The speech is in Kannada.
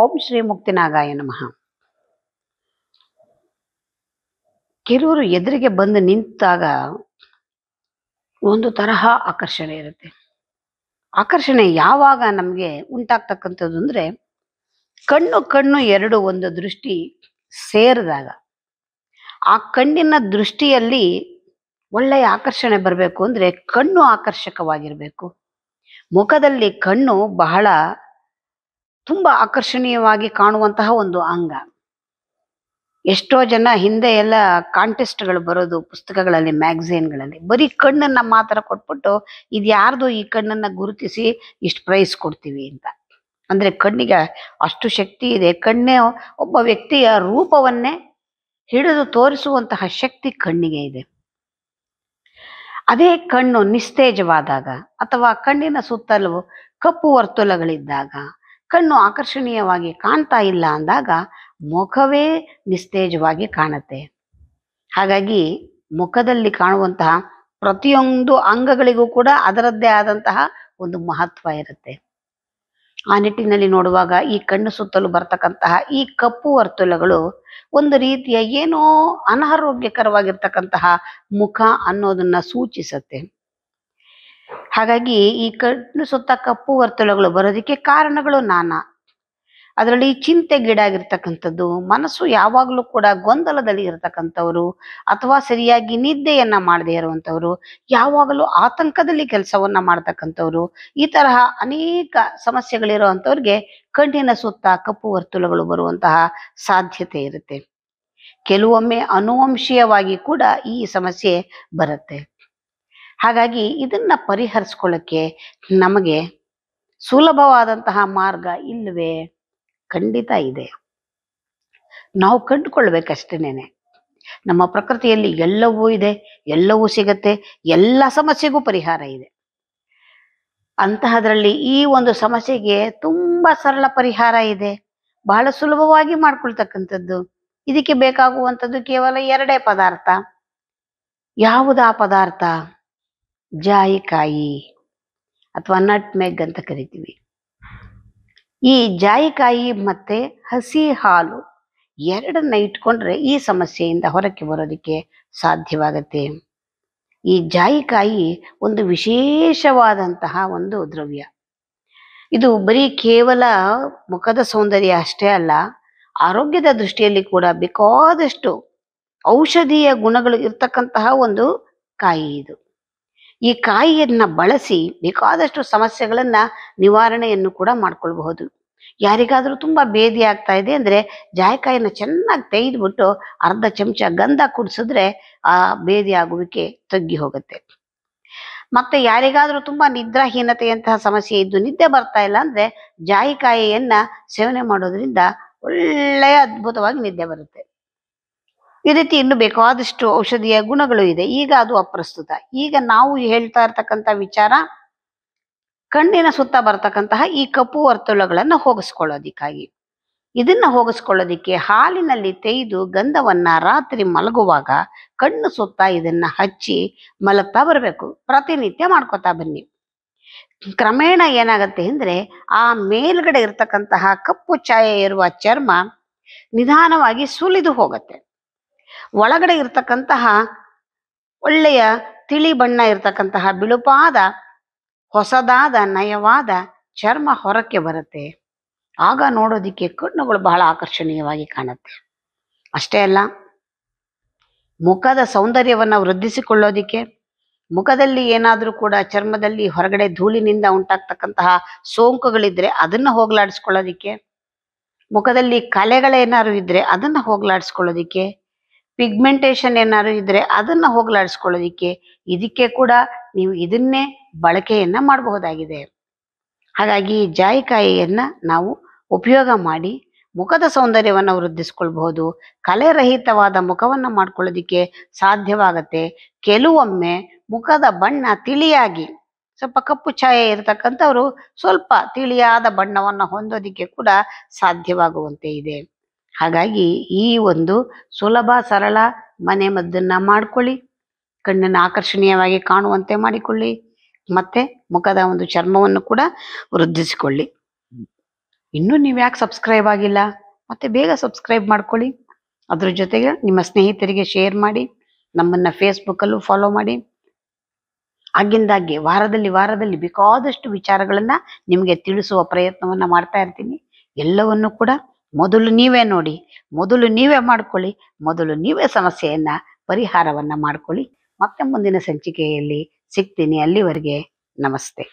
ಓಂ ಶ್ರೀ ಮುಕ್ತಿನಾಗಾಯ ನಮಃ ಕೆಲವರು ಎದುರಿಗೆ ಬಂದು ನಿಂತಾಗ ಒಂದು ತರಹ ಆಕರ್ಷಣೆ ಇರುತ್ತೆ ಆಕರ್ಷಣೆ ಯಾವಾಗ ನಮಗೆ ಉಂಟಾಗ್ತಕ್ಕಂಥದ್ದು ಅಂದರೆ ಕಣ್ಣು ಕಣ್ಣು ಎರಡು ಒಂದು ದೃಷ್ಟಿ ಸೇರಿದಾಗ ಆ ಕಣ್ಣಿನ ದೃಷ್ಟಿಯಲ್ಲಿ ಒಳ್ಳೆಯ ಆಕರ್ಷಣೆ ಬರಬೇಕು ಅಂದರೆ ಕಣ್ಣು ಆಕರ್ಷಕವಾಗಿರಬೇಕು ಮುಖದಲ್ಲಿ ಕಣ್ಣು ಬಹಳ ತುಂಬ ಆಕರ್ಷಣೀಯವಾಗಿ ಕಾಣುವಂತಹ ಒಂದು ಅಂಗ ಎಷ್ಟೋ ಜನ ಹಿಂದೆ ಎಲ್ಲ ಕಾಂಟೆಸ್ಟ್ಗಳು ಬರೋದು ಪುಸ್ತಕಗಳಲ್ಲಿ ಮ್ಯಾಗಝೀನ್ಗಳಲ್ಲಿ ಬರೀ ಕಣ್ಣನ್ನ ಮಾತ್ರ ಕೊಟ್ಬಿಟ್ಟು ಇದು ಯಾರ್ದು ಈ ಕಣ್ಣನ್ನ ಗುರುತಿಸಿ ಇಷ್ಟು ಪ್ರೈಸ್ ಕೊಡ್ತೀವಿ ಅಂತ ಅಂದ್ರೆ ಕಣ್ಣಿಗೆ ಅಷ್ಟು ಶಕ್ತಿ ಇದೆ ಕಣ್ಣೇ ಒಬ್ಬ ವ್ಯಕ್ತಿಯ ರೂಪವನ್ನೇ ಹಿಡಿದು ತೋರಿಸುವಂತಹ ಶಕ್ತಿ ಕಣ್ಣಿಗೆ ಇದೆ ಅದೇ ಕಣ್ಣು ನಿಸ್ತೇಜವಾದಾಗ ಅಥವಾ ಕಣ್ಣಿನ ಸುತ್ತಲೂ ಕಪ್ಪು ವರ್ತುಲಗಳಿದ್ದಾಗ ಕಣ್ಣು ಆಕರ್ಷಣೀಯವಾಗಿ ಕಾಣ್ತಾ ಇಲ್ಲ ಅಂದಾಗ ಮುಖವೇ ನಿಸ್ತೇಜವಾಗಿ ಕಾಣುತ್ತೆ ಹಾಗಾಗಿ ಮುಖದಲ್ಲಿ ಕಾಣುವಂತಹ ಪ್ರತಿಯೊಂದು ಅಂಗಗಳಿಗೂ ಕೂಡ ಅದರದ್ದೇ ಆದಂತಹ ಒಂದು ಮಹತ್ವ ಇರುತ್ತೆ ಆ ನಿಟ್ಟಿನಲ್ಲಿ ನೋಡುವಾಗ ಈ ಕಣ್ಣು ಸುತ್ತಲೂ ಬರ್ತಕ್ಕಂತಹ ಈ ಕಪ್ಪು ವರ್ತುಲಗಳು ಒಂದು ರೀತಿಯ ಏನೋ ಅನಾರೋಗ್ಯಕರವಾಗಿರ್ತಕ್ಕಂತಹ ಮುಖ ಅನ್ನೋದನ್ನ ಸೂಚಿಸುತ್ತೆ ಹಾಗಾಗಿ ಈ ಕಣ್ಣು ಸುತ್ತ ಕಪ್ಪು ವರ್ತುಲಗಳು ಬರೋದಕ್ಕೆ ಕಾರಣಗಳು ನಾನಾ ಅದರಲ್ಲಿ ಚಿಂತೆ ಗೀಡಾಗಿರ್ತಕ್ಕಂಥದ್ದು ಮನಸ್ಸು ಯಾವಾಗಲೂ ಕೂಡ ಗೊಂದಲದಲ್ಲಿ ಇರತಕ್ಕಂಥವ್ರು ಅಥವಾ ಸರಿಯಾಗಿ ನಿದ್ದೆಯನ್ನ ಮಾಡದೇ ಇರುವಂಥವ್ರು ಯಾವಾಗಲೂ ಆತಂಕದಲ್ಲಿ ಕೆಲಸವನ್ನ ಮಾಡ್ತಕ್ಕಂಥವ್ರು ಈ ತರಹ ಅನೇಕ ಸಮಸ್ಯೆಗಳಿರುವಂಥವ್ರಿಗೆ ಕಣ್ಣಿನ ಸುತ್ತ ಕಪ್ಪು ವರ್ತುಲಗಳು ಬರುವಂತಹ ಸಾಧ್ಯತೆ ಇರುತ್ತೆ ಕೆಲವೊಮ್ಮೆ ಅನುವಂಶೀಯವಾಗಿ ಕೂಡ ಈ ಸಮಸ್ಯೆ ಬರುತ್ತೆ ಹಾಗಾಗಿ ಇದನ್ನು ಪರಿಹರಿಸ್ಕೊಳ್ಳಕ್ಕೆ ನಮಗೆ ಸುಲಭವಾದಂತಹ ಮಾರ್ಗ ಇಲ್ಲವೇ ಖಂಡಿತ ಇದೆ ನಾವು ಕಂಡುಕೊಳ್ಬೇಕಷ್ಟೇನೆ ನಮ್ಮ ಪ್ರಕೃತಿಯಲ್ಲಿ ಎಲ್ಲವೂ ಇದೆ ಎಲ್ಲವೂ ಸಿಗತ್ತೆ ಎಲ್ಲ ಸಮಸ್ಯೆಗೂ ಪರಿಹಾರ ಇದೆ ಅಂತಹದ್ರಲ್ಲಿ ಈ ಒಂದು ಸಮಸ್ಯೆಗೆ ತುಂಬ ಸರಳ ಪರಿಹಾರ ಇದೆ ಬಹಳ ಸುಲಭವಾಗಿ ಮಾಡ್ಕೊಳ್ತಕ್ಕಂಥದ್ದು ಇದಕ್ಕೆ ಬೇಕಾಗುವಂಥದ್ದು ಕೇವಲ ಎರಡೇ ಪದಾರ್ಥ ಯಾವುದಾ ಪದಾರ್ಥ ಜಾಯಿಕಾಯಿ ಅಥವಾ ನಟ್ ಮೆಗ್ ಅಂತ ಕರಿತೀವಿ ಈ ಜಾಯಿಕಾಯಿ ಮತ್ತೆ ಹಸಿ ಹಾಲು ಎರಡನ್ನ ಇಟ್ಕೊಂಡ್ರೆ ಈ ಸಮಸ್ಯೆಯಿಂದ ಹೊರಕ್ಕೆ ಬರೋದಕ್ಕೆ ಸಾಧ್ಯವಾಗತ್ತೆ ಈ ಜಾಯಿಕಾಯಿ ಒಂದು ವಿಶೇಷವಾದಂತಹ ಒಂದು ದ್ರವ್ಯ ಇದು ಬರೀ ಕೇವಲ ಮುಖದ ಸೌಂದರ್ಯ ಅಷ್ಟೇ ಅಲ್ಲ ಆರೋಗ್ಯದ ದೃಷ್ಟಿಯಲ್ಲಿ ಕೂಡ ಬೇಕಾದಷ್ಟು ಔಷಧೀಯ ಗುಣಗಳು ಇರ್ತಕ್ಕಂತಹ ಒಂದು ಕಾಯಿ ಇದು ಈ ಕಾಯಿಯನ್ನ ಬಳಸಿ ಬೇಕಾದಷ್ಟು ಸಮಸ್ಯೆಗಳನ್ನ ನಿವಾರಣೆಯನ್ನು ಕೂಡ ಮಾಡ್ಕೊಳ್ಬಹುದು ಯಾರಿಗಾದರೂ ತುಂಬಾ ಭೇದಿ ಆಗ್ತಾ ಇದೆ ಅಂದ್ರೆ ಜಾಯಕಾಯಿನ ಚೆನ್ನಾಗಿ ತೆಗೆದುಬಿಟ್ಟು ಅರ್ಧ ಚಮಚ ಗಂಧ ಕುಡಿಸಿದ್ರೆ ಆ ಭೇದಿ ಆಗುವಿಕೆ ತಗ್ಗಿ ಹೋಗುತ್ತೆ ಮತ್ತೆ ಯಾರಿಗಾದರೂ ತುಂಬಾ ನಿದ್ರಾಹೀನತೆಯಂತಹ ಸಮಸ್ಯೆ ಇದ್ದು ನಿದ್ದೆ ಬರ್ತಾ ಇಲ್ಲ ಅಂದ್ರೆ ಜಾಯಿಕಾಯಿಯನ್ನ ಸೇವನೆ ಮಾಡೋದ್ರಿಂದ ಒಳ್ಳೆಯ ಅದ್ಭುತವಾಗಿ ನಿದ್ದೆ ಬರುತ್ತೆ ಈ ರೀತಿ ಇನ್ನು ಬೇಕಾದಷ್ಟು ಔಷಧಿಯ ಗುಣಗಳು ಇದೆ ಈಗ ಅದು ಅಪ್ರಸ್ತುತ ಈಗ ನಾವು ಹೇಳ್ತಾ ಇರ್ತಕ್ಕಂಥ ವಿಚಾರ ಕಣ್ಣಿನ ಸುತ್ತ ಬರ್ತಕ್ಕಂತಹ ಈ ಕಪ್ಪು ವರ್ತುಳಗಳನ್ನು ಹೋಗಿಸ್ಕೊಳ್ಳೋದಿಕ್ಕಾಗಿ ಇದನ್ನ ಹೋಗಿಸ್ಕೊಳ್ಳೋದಿಕ್ಕೆ ಹಾಲಿನಲ್ಲಿ ತೆಗೆದು ಗಂಧವನ್ನ ರಾತ್ರಿ ಮಲಗುವಾಗ ಕಣ್ಣು ಸುತ್ತ ಇದನ್ನ ಹಚ್ಚಿ ಮಲಗ್ತಾ ಬರಬೇಕು ಪ್ರತಿನಿತ್ಯ ಮಾಡ್ಕೊತಾ ಬನ್ನಿ ಕ್ರಮೇಣ ಏನಾಗತ್ತೆ ಅಂದ್ರೆ ಆ ಮೇಲ್ಗಡೆ ಇರ್ತಕ್ಕಂತಹ ಕಪ್ಪು ಛಾಯೆ ಇರುವ ಚರ್ಮ ನಿಧಾನವಾಗಿ ಸುಲಿದು ಹೋಗತ್ತೆ ಒಳಗಡೆ ಇರ್ತಕ್ಕಂತಹ ಒಳ್ಳೆಯ ತಿಳಿ ಬಣ್ಣ ಇರತಕ್ಕಂತಹ ಬಿಳುಪಾದ ಹೊಸದಾದ ನಯವಾದ ಚರ್ಮ ಹೊರಕ್ಕೆ ಬರುತ್ತೆ ಆಗ ನೋಡೋದಿಕ್ಕೆ ಕಣ್ಣುಗಳು ಬಹಳ ಆಕರ್ಷಣೀಯವಾಗಿ ಕಾಣುತ್ತೆ ಅಷ್ಟೇ ಅಲ್ಲ ಮುಖದ ಸೌಂದರ್ಯವನ್ನು ವೃದ್ಧಿಸಿಕೊಳ್ಳೋದಿಕ್ಕೆ ಮುಖದಲ್ಲಿ ಏನಾದರೂ ಕೂಡ ಚರ್ಮದಲ್ಲಿ ಹೊರಗಡೆ ಧೂಳಿನಿಂದ ಉಂಟಾಗ್ತಕ್ಕಂತಹ ಸೋಂಕುಗಳಿದ್ರೆ ಅದನ್ನು ಹೋಗಲಾಡಿಸ್ಕೊಳ್ಳೋದಿಕ್ಕೆ ಮುಖದಲ್ಲಿ ಕಲೆಗಳೇನಾದ್ರು ಇದ್ರೆ ಅದನ್ನು ಹೋಗಲಾಡಿಸ್ಕೊಳ್ಳೋದಿಕ್ಕೆ ಪಿಗ್ಮೆಂಟೇಷನ್ ಏನಾದ್ರು ಇದ್ರೆ ಅದನ್ನ ಹೋಗಲಾಡಿಸ್ಕೊಳ್ಳೋದಿಕ್ಕೆ ಇದಕ್ಕೆ ಕೂಡ ನೀವು ಇದನ್ನೇ ಬಳಕೆಯನ್ನ ಮಾಡಬಹುದಾಗಿದೆ ಹಾಗಾಗಿ ಜಾಯಿಕಾಯಿಯನ್ನ ನಾವು ಉಪಯೋಗ ಮಾಡಿ ಮುಖದ ಸೌಂದರ್ಯವನ್ನು ವೃದ್ಧಿಸ್ಕೊಳ್ಬಹುದು ಕಲೆರಹಿತವಾದ ಮುಖವನ್ನು ಮಾಡ್ಕೊಳ್ಳೋದಿಕ್ಕೆ ಸಾಧ್ಯವಾಗತ್ತೆ ಕೆಲವೊಮ್ಮೆ ಮುಖದ ಬಣ್ಣ ತಿಳಿಯಾಗಿ ಸ್ವಲ್ಪ ಕಪ್ಪು ಛಾಯೆ ಇರತಕ್ಕಂಥವ್ರು ಸ್ವಲ್ಪ ತಿಳಿಯಾದ ಬಣ್ಣವನ್ನು ಹೊಂದೋದಿಕ್ಕೆ ಕೂಡ ಸಾಧ್ಯವಾಗುವಂತೆ ಇದೆ ಹಾಗಾಗಿ ಈ ಒಂದು ಸುಲಭ ಸರಳ ಮನೆ ಮದ್ದನ್ನ ಮಾಡಿಕೊಳ್ಳಿ ಕಣ್ಣನ್ನು ಆಕರ್ಷಣೀಯವಾಗಿ ಕಾಣುವಂತೆ ಮಾಡಿಕೊಳ್ಳಿ ಮತ್ತೆ ಮುಖದ ಒಂದು ಚರ್ಮವನ್ನು ಕೂಡ ವೃದ್ಧಿಸಿಕೊಳ್ಳಿ ಇನ್ನೂ ನೀವು ಯಾಕೆ ಸಬ್ಸ್ಕ್ರೈಬ್ ಆಗಿಲ್ಲ ಮತ್ತೆ ಬೇಗ ಸಬ್ಸ್ಕ್ರೈಬ್ ಮಾಡ್ಕೊಳ್ಳಿ ಅದ್ರ ಜೊತೆಗೆ ನಿಮ್ಮ ಸ್ನೇಹಿತರಿಗೆ ಶೇರ್ ಮಾಡಿ ನಮ್ಮನ್ನು ಫೇಸ್ಬುಕ್ಕಲ್ಲೂ ಫಾಲೋ ಮಾಡಿ ಆಗಿಂದಾಗ್ಗೆ ವಾರದಲ್ಲಿ ವಾರದಲ್ಲಿ ಬೇಕಾದಷ್ಟು ವಿಚಾರಗಳನ್ನು ನಿಮಗೆ ತಿಳಿಸುವ ಪ್ರಯತ್ನವನ್ನು ಮಾಡ್ತಾ ಇರ್ತೀನಿ ಎಲ್ಲವನ್ನು ಕೂಡ ಮೊದಲು ನೀವೇ ನೋಡಿ ಮೊದಲು ನೀವೇ ಮಾಡ್ಕೊಳ್ಳಿ ಮೊದಲು ನೀವೇ ಸಮಸ್ಯೆಯನ್ನ ಪರಿಹಾರವನ್ನ ಮಾಡ್ಕೊಳ್ಳಿ ಮತ್ತೆ ಮುಂದಿನ ಸಂಚಿಕೆಯಲ್ಲಿ ಸಿಗ್ತೀನಿ ಅಲ್ಲಿವರೆಗೆ ನಮಸ್ತೆ